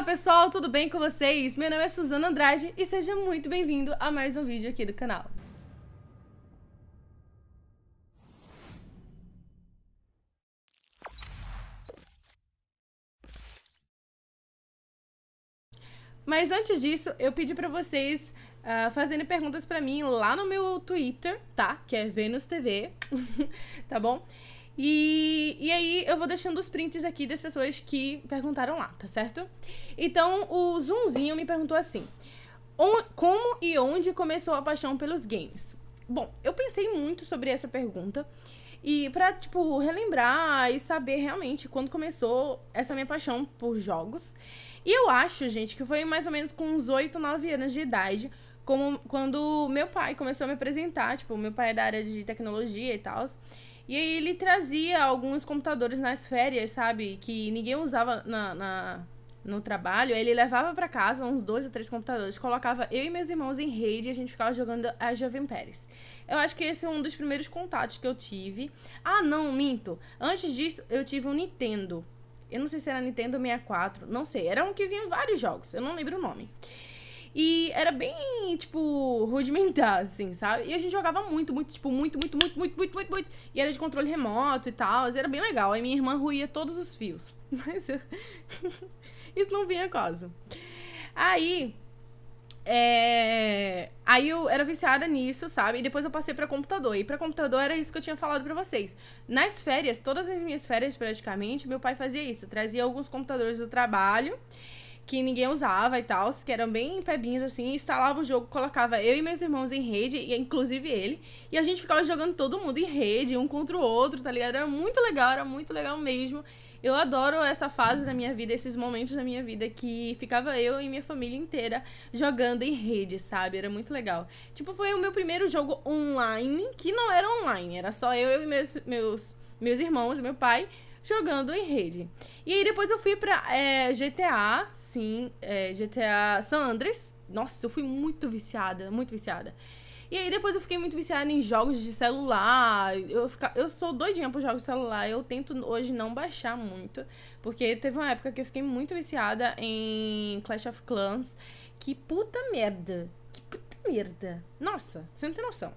Olá pessoal, tudo bem com vocês? Meu nome é Suzana Andrade e seja muito bem-vindo a mais um vídeo aqui do canal. Mas antes disso, eu pedi para vocês uh, ah, fazendo perguntas para mim lá no meu Twitter, tá? Que é Venus TV, tá bom? E, e aí eu vou deixando os prints aqui das pessoas que perguntaram lá, tá certo? Então o Zoomzinho me perguntou assim: como e onde começou a paixão pelos games? Bom, eu pensei muito sobre essa pergunta. E pra, tipo, relembrar e saber realmente quando começou essa minha paixão por jogos. E eu acho, gente, que foi mais ou menos com uns 8, 9 anos de idade, como, quando meu pai começou a me apresentar. Tipo, meu pai é da área de tecnologia e tal. E aí ele trazia alguns computadores nas férias, sabe? Que ninguém usava na, na no trabalho. Aí ele levava para casa uns dois ou três computadores, colocava eu e meus irmãos em rede e a gente ficava jogando a Jovem Pérez. Eu acho que esse é um dos primeiros contatos que eu tive. Ah, não, minto. Antes disso, eu tive um Nintendo. Eu não sei se era Nintendo 64, não sei. Era um que vinha vários jogos, eu não lembro o nome. E era bem, tipo, rudimentar, assim, sabe? E a gente jogava muito, muito, tipo, muito, muito, muito, muito, muito, muito, muito. E era de controle remoto e tal. Era bem legal. Aí minha irmã ruía todos os fios. Mas eu... isso não vinha a Aí. É... Aí eu era viciada nisso, sabe? E depois eu passei para computador. E para computador era isso que eu tinha falado para vocês. Nas férias, todas as minhas férias praticamente, meu pai fazia isso. Trazia alguns computadores do trabalho que ninguém usava e tal, que eram bem pebinhos assim, instalava o jogo, colocava eu e meus irmãos em rede, inclusive ele, e a gente ficava jogando todo mundo em rede, um contra o outro, tá ligado? Era muito legal, era muito legal mesmo. Eu adoro essa fase da minha vida, esses momentos da minha vida que ficava eu e minha família inteira jogando em rede, sabe? Era muito legal. Tipo, foi o meu primeiro jogo online, que não era online, era só eu e meus, meus, meus irmãos, meu pai, jogando em rede. E aí depois eu fui pra é, GTA, sim, é, GTA San Andreas. Nossa, eu fui muito viciada, muito viciada. E aí depois eu fiquei muito viciada em jogos de celular. Eu, fica... eu sou doidinha pro jogos de celular. Eu tento hoje não baixar muito. Porque teve uma época que eu fiquei muito viciada em Clash of Clans. Que puta merda. Que puta merda. Nossa, você não tem noção.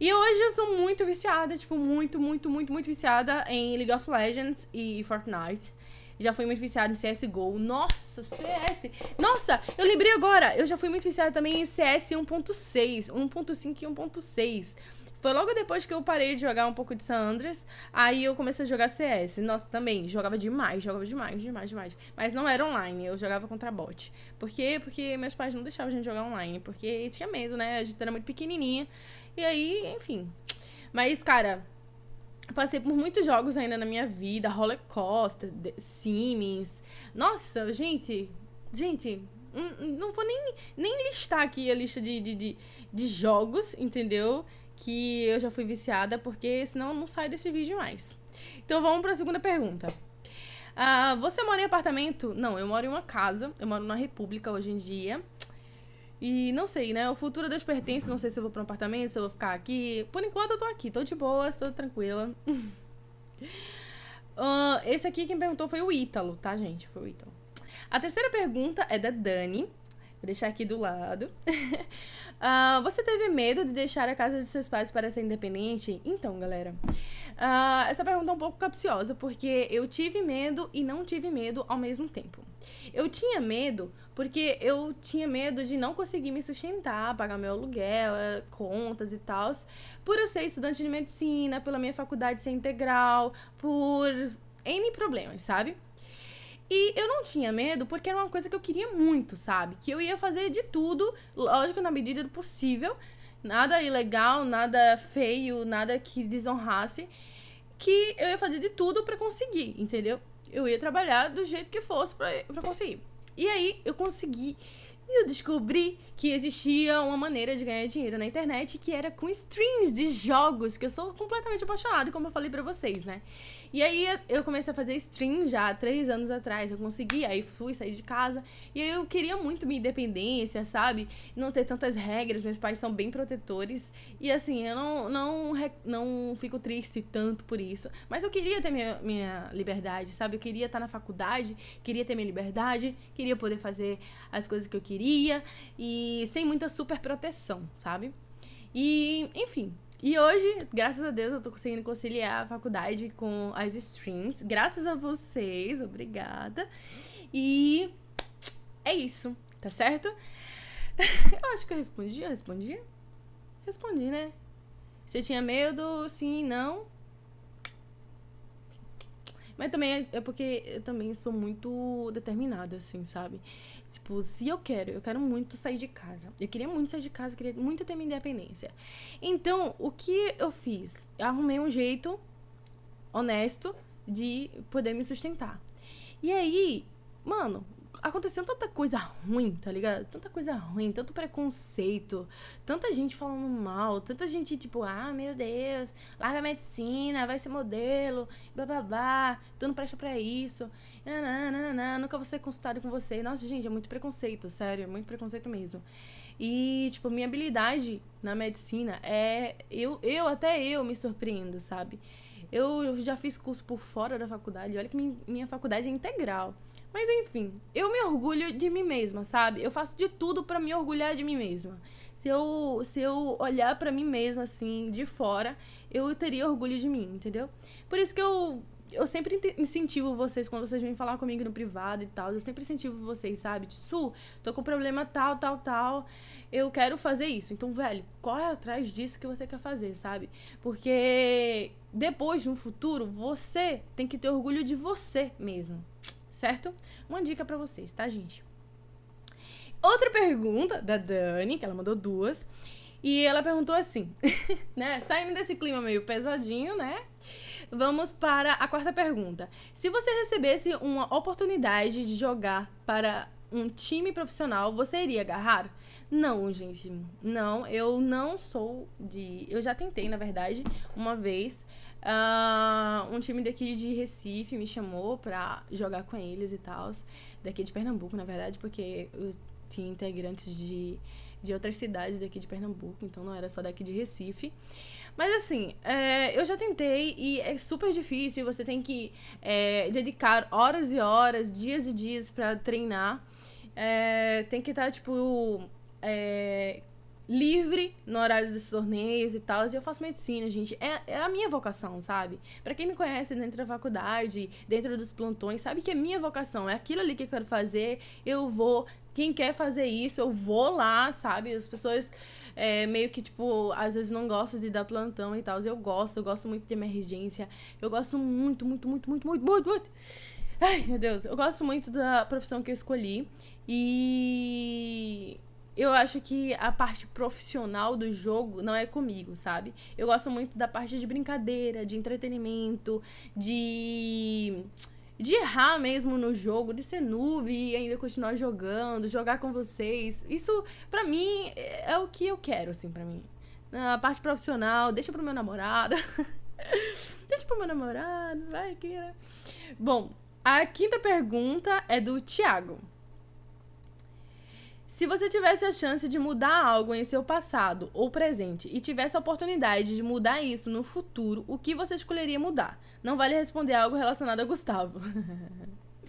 E hoje eu sou muito viciada, tipo, muito, muito, muito, muito viciada em League of Legends e Fortnite. Já fui muito viciada em CSGO. Nossa, CS. Nossa, eu lembrei agora. Eu já fui muito viciada também em CS 1.6, 1.5 e 1.6. Foi logo depois que eu parei de jogar um pouco de San Andreas, aí eu comecei a jogar CS. Nossa, também, jogava demais, jogava demais, demais, demais. Mas não era online, eu jogava contra bot. Por quê? Porque meus pais não deixavam a gente jogar online, porque tinha medo, né? A gente era muito pequenininha. E aí, enfim. Mas, cara, passei por muitos jogos ainda na minha vida, Roller Coaster, Nossa, gente, gente, não vou nem, nem listar aqui a lista de, de, de, de jogos, entendeu? Que eu já fui viciada, porque senão eu não saio desse vídeo mais. Então vamos para a segunda pergunta. Uh, você mora em apartamento? Não, eu moro em uma casa. Eu moro na República hoje em dia. E não sei, né? O futuro Deus pertence. Não sei se eu vou pra um apartamento, se eu vou ficar aqui. Por enquanto eu tô aqui. Tô de boa, tô tranquila. uh, esse aqui quem perguntou foi o Ítalo, tá, gente? Foi o Ítalo. A terceira pergunta é da Dani. Vou deixar aqui do lado. uh, você teve medo de deixar a casa de seus pais para ser independente? Então, galera, uh, essa pergunta é um pouco capciosa, porque eu tive medo e não tive medo ao mesmo tempo. Eu tinha medo porque eu tinha medo de não conseguir me sustentar, pagar meu aluguel, eh, contas e tal, por eu ser estudante de medicina, pela minha faculdade ser integral, por N problemas, sabe? E eu não tinha medo porque era uma coisa que eu queria muito, sabe? Que eu ia fazer de tudo, lógico, na medida do possível. Nada ilegal, nada feio, nada que desonrasse. Que eu ia fazer de tudo para conseguir, entendeu? Eu ia trabalhar do jeito que fosse para conseguir. E aí eu consegui. E eu descobri que existia uma maneira de ganhar dinheiro na internet que era com streams de jogos, que eu sou completamente apaixonada, como eu falei para vocês, né? E aí eu comecei a fazer stream já três anos atrás. Eu consegui, aí fui sair de casa. E eu queria muito minha independência, sabe? Não ter tantas regras. Meus pais são bem protetores. E assim, eu não, não, não fico triste tanto por isso. Mas eu queria ter minha, minha liberdade, sabe? Eu queria estar na faculdade, queria ter minha liberdade, queria poder fazer as coisas que eu queria. E sem muita super proteção, sabe? E, enfim, e hoje, graças a Deus, eu tô conseguindo conciliar a faculdade com as streams. Graças a vocês, obrigada. E é isso, tá certo? eu acho que eu respondi, eu respondi. Respondi, né? Você eu tinha medo, sim, não. Mas também é, é porque eu também sou muito determinada, assim, sabe? Tipo, se eu quero, eu quero muito sair de casa. Eu queria muito sair de casa, queria muito ter minha independência. Então, o que eu fiz? Eu arrumei um jeito honesto de poder me sustentar. E aí, mano, acontecendo tanta coisa ruim, tá ligado? Tanta coisa ruim, tanto preconceito, tanta gente falando mal, tanta gente tipo, ah, meu Deus, larga a medicina, vai ser modelo, blá blá blá, tu não presta pra isso, nananana, nunca vou ser consultado com você. Nossa, gente, é muito preconceito, sério, é muito preconceito mesmo. E, tipo, minha habilidade na medicina é. Eu, eu até eu me surpreendo, sabe? Eu já fiz curso por fora da faculdade, olha que minha faculdade é integral. Mas enfim, eu me orgulho de mim mesma, sabe? Eu faço de tudo para me orgulhar de mim mesma. Se eu, se eu olhar para mim mesma assim de fora, eu teria orgulho de mim, entendeu? Por isso que eu eu sempre incentivo vocês quando vocês vêm falar comigo no privado e tal. Eu sempre incentivo vocês, sabe? De Su, tô com problema tal, tal, tal. Eu quero fazer isso. Então, velho, corre atrás disso que você quer fazer, sabe? Porque depois, no futuro, você tem que ter orgulho de você mesmo certo? Uma dica para vocês, tá, gente? Outra pergunta da Dani, que ela mandou duas, e ela perguntou assim, né? Saindo desse clima meio pesadinho, né? Vamos para a quarta pergunta. Se você recebesse uma oportunidade de jogar para um time profissional, você iria agarrar? Não, gente. Não, eu não sou de. Eu já tentei, na verdade, uma vez. Uh, um time daqui de Recife me chamou pra jogar com eles e tal. Daqui de Pernambuco, na verdade, porque eu tinha integrantes de, de outras cidades daqui de Pernambuco, então não era só daqui de Recife. Mas assim, é, eu já tentei e é super difícil, você tem que é, dedicar horas e horas, dias e dias para treinar. É, tem que estar, tá, tipo, é, livre no horário desses torneios e tal. E eu faço medicina, gente. É, é a minha vocação, sabe? para quem me conhece dentro da faculdade, dentro dos plantões, sabe que é minha vocação. É aquilo ali que eu quero fazer. Eu vou. Quem quer fazer isso, eu vou lá, sabe? As pessoas é, meio que, tipo, às vezes não gostam de dar plantão e tal. Eu gosto, eu gosto muito de emergência. Eu gosto muito, muito, muito, muito, muito, muito, muito. Ai, meu Deus. Eu gosto muito da profissão que eu escolhi. E eu acho que a parte profissional do jogo não é comigo, sabe? Eu gosto muito da parte de brincadeira, de entretenimento, de de errar mesmo no jogo, de ser noob e ainda continuar jogando, jogar com vocês. Isso, para mim, é o que eu quero, assim, para mim. A parte profissional, deixa pro meu namorado. deixa pro meu namorado, vai que. Né? Bom, a quinta pergunta é do Thiago. Se você tivesse a chance de mudar algo em seu passado ou presente e tivesse a oportunidade de mudar isso no futuro, o que você escolheria mudar? Não vale responder algo relacionado a Gustavo.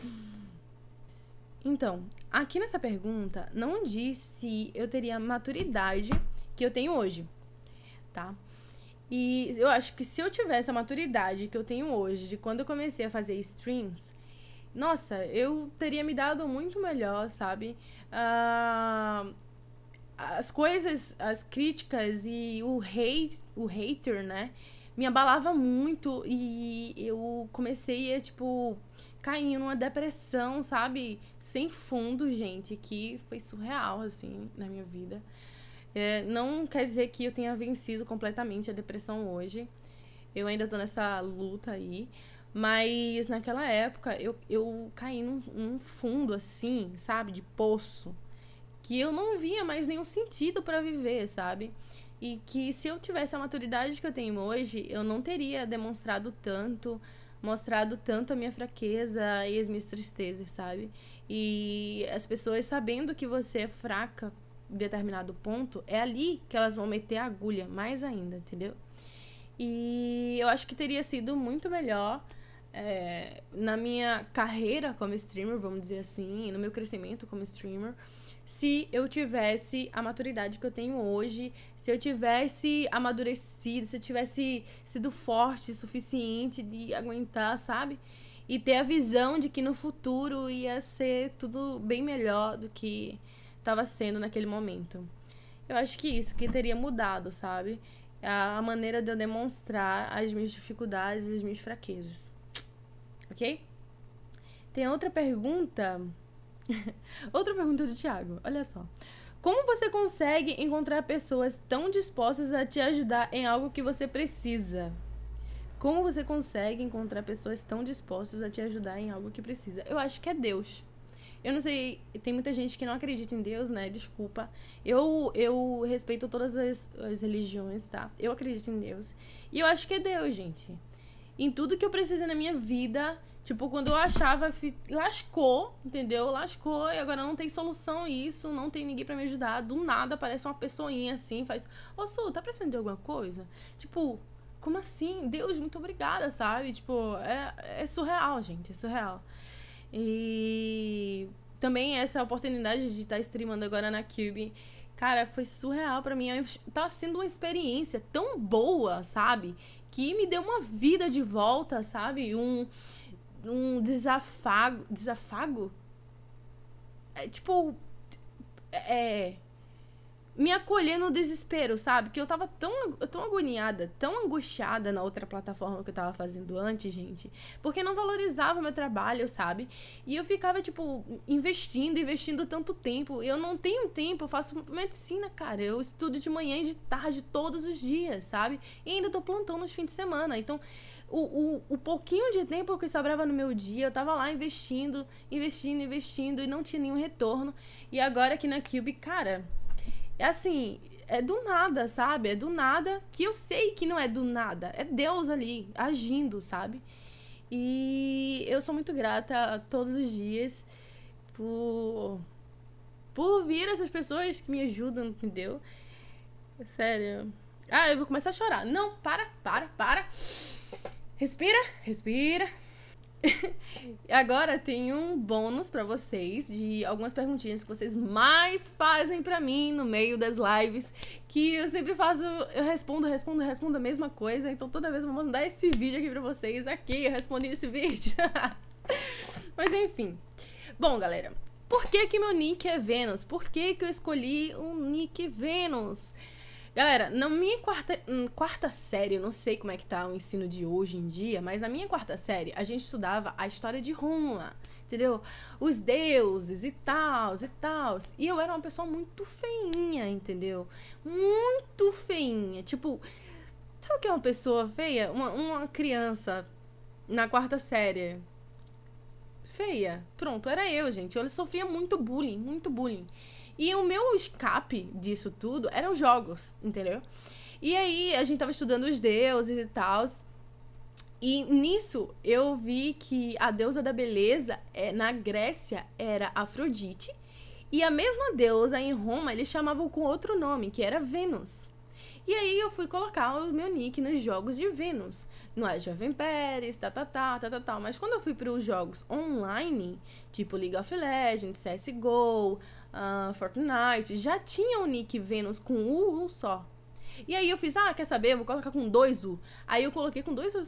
então, aqui nessa pergunta não diz se eu teria a maturidade que eu tenho hoje, tá? E eu acho que se eu tivesse a maturidade que eu tenho hoje, de quando eu comecei a fazer streams, nossa, eu teria me dado muito melhor, sabe? Uh, as coisas, as críticas e o hate, o hater, né? Me abalava muito e eu comecei a, tipo, cair numa depressão, sabe? Sem fundo, gente, que foi surreal, assim, na minha vida. É, não quer dizer que eu tenha vencido completamente a depressão hoje. Eu ainda tô nessa luta aí. Mas naquela época eu, eu caí num, num fundo assim, sabe, de poço, que eu não via mais nenhum sentido para viver, sabe? E que se eu tivesse a maturidade que eu tenho hoje, eu não teria demonstrado tanto, mostrado tanto a minha fraqueza e as minhas tristezas, sabe? E as pessoas sabendo que você é fraca em determinado ponto, é ali que elas vão meter a agulha mais ainda, entendeu? E eu acho que teria sido muito melhor é, na minha carreira como streamer, vamos dizer assim, no meu crescimento como streamer, se eu tivesse a maturidade que eu tenho hoje, se eu tivesse amadurecido, se eu tivesse sido forte o suficiente de aguentar, sabe? E ter a visão de que no futuro ia ser tudo bem melhor do que estava sendo naquele momento. Eu acho que isso que teria mudado, sabe? A maneira de eu demonstrar as minhas dificuldades e as minhas fraquezas ok? Tem outra pergunta. outra pergunta do Thiago, olha só. Como você consegue encontrar pessoas tão dispostas a te ajudar em algo que você precisa? Como você consegue encontrar pessoas tão dispostas a te ajudar em algo que precisa? Eu acho que é Deus. Eu não sei, tem muita gente que não acredita em Deus, né? Desculpa. Eu, eu respeito todas as, as religiões, tá? Eu acredito em Deus. E eu acho que é Deus, gente em tudo que eu precisei na minha vida. Tipo, quando eu achava, lascou, entendeu? Lascou e agora não tem solução isso, não tem ninguém para me ajudar. Do nada aparece uma pessoinha assim, faz: Ô Su, tá precisando de alguma coisa? Tipo, como assim? Deus, muito obrigada, sabe? Tipo, é, é surreal, gente, é surreal. E também essa oportunidade de estar tá streamando agora na Cube. Cara, foi surreal para mim. Tá sendo uma experiência tão boa, sabe? que me deu uma vida de volta, sabe? Um, um desafago. Desafago? É, tipo. É me acolher no desespero, sabe? Que eu tava tão, tão agoniada, tão angustiada na outra plataforma que eu tava fazendo antes, gente. Porque não valorizava meu trabalho, sabe? E eu ficava, tipo, investindo, investindo tanto tempo. Eu não tenho tempo, eu faço medicina, cara. Eu estudo de manhã e de tarde todos os dias, sabe? E ainda tô plantando nos fins de semana. Então, o, o, o, pouquinho de tempo que sobrava no meu dia, eu tava lá investindo, investindo, investindo e não tinha nenhum retorno. E agora aqui na Cube, cara é assim, é do nada, sabe? É do nada que eu sei que não é do nada. É Deus ali agindo, sabe? E eu sou muito grata todos os dias por por vir essas pessoas que me ajudam, entendeu? Sério. Ah, eu vou começar a chorar. Não, para, para, para. Respira, respira. Agora tem um bônus para vocês de algumas perguntinhas que vocês mais fazem para mim no meio das lives, que eu sempre faço, eu respondo, respondo, respondo a mesma coisa, então toda vez eu vou mandar esse vídeo aqui para vocês aqui, eu respondi esse vídeo. Mas enfim. Bom, galera, por que que meu nick é Vênus? Por que que eu escolhi um nick Vênus? Galera, na minha quarta, hum, quarta série, eu não sei como é que tá o ensino de hoje em dia, mas na minha quarta série a gente estudava a história de Roma, entendeu? Os deuses e tal, e tal. E eu era uma pessoa muito feinha, entendeu? Muito feinha. Tipo, sabe o que é uma pessoa feia? Uma, uma criança na quarta série. Feia. Pronto, era eu, gente. Eu sofria muito bullying, muito bullying. E o meu escape disso tudo eram jogos, entendeu? E aí a gente tava estudando os deuses e tal. E nisso eu vi que a deusa da beleza é, na Grécia era Afrodite. E a mesma deusa em Roma eles chamavam com outro nome, que era Vênus. E aí eu fui colocar o meu nick nos jogos de Vênus. Não é Jovem Pérez, tá, tá, tá, tá, tá, tá. Mas quando eu fui para os jogos online, tipo League of Legends, CSGO, uh, ah, Fortnite, já tinha o nick Vênus com U, só. E aí eu fiz, ah, quer saber? Eu vou colocar com dois U. Aí eu coloquei com dois U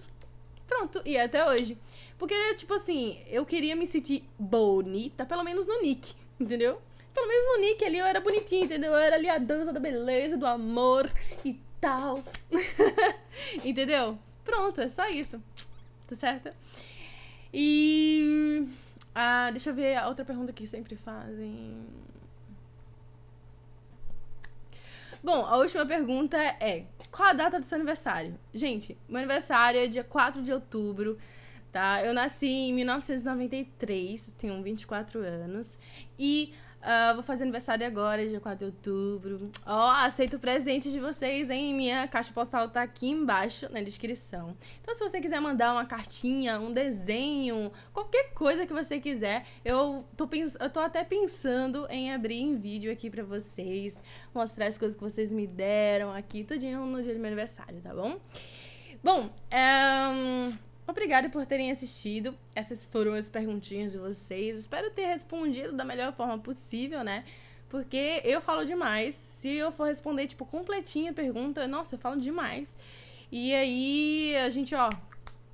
Pronto, e é até hoje. Porque, tipo assim, eu queria me sentir bonita, pelo menos no nick, entendeu? pelo menos no Nick ali eu era bonitinha, entendeu? Eu era ali a dança da beleza, do amor e tal. entendeu? Pronto, é só isso. Tá certo? E. Ah, deixa eu ver a outra pergunta que sempre fazem. Bom, a última pergunta é: qual a data do seu aniversário? Gente, meu aniversário é dia 4 de outubro, tá? Eu nasci em 1993, tenho 24 anos. E Uh, vou fazer aniversário agora, dia 4 de outubro. Ó, oh, aceito presente de vocês, hein? Minha caixa postal tá aqui embaixo na descrição. Então, se você quiser mandar uma cartinha, um desenho, qualquer coisa que você quiser, eu tô, pens eu tô até pensando em abrir em vídeo aqui pra vocês, mostrar as coisas que vocês me deram aqui, tudinho no dia do meu aniversário, tá bom? Bom, um... Eh, Obrigado por terem assistido. Essas foram as perguntinhas de vocês. Espero ter respondido da melhor forma possível, né? Porque eu falo demais. Se eu for responder, tipo, completinha a pergunta, nossa, eu falo demais. E aí, a gente, ó,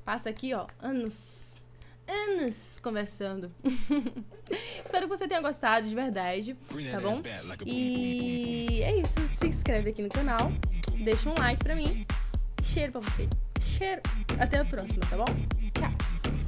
passa aqui, ó, anos anos conversando. Espero que você tenha gostado de verdade, tá bom? E é isso. Se inscreve aqui no canal, deixa um like pra mim. Cheiro pra você. Até a próxima, tá bom? Tchau!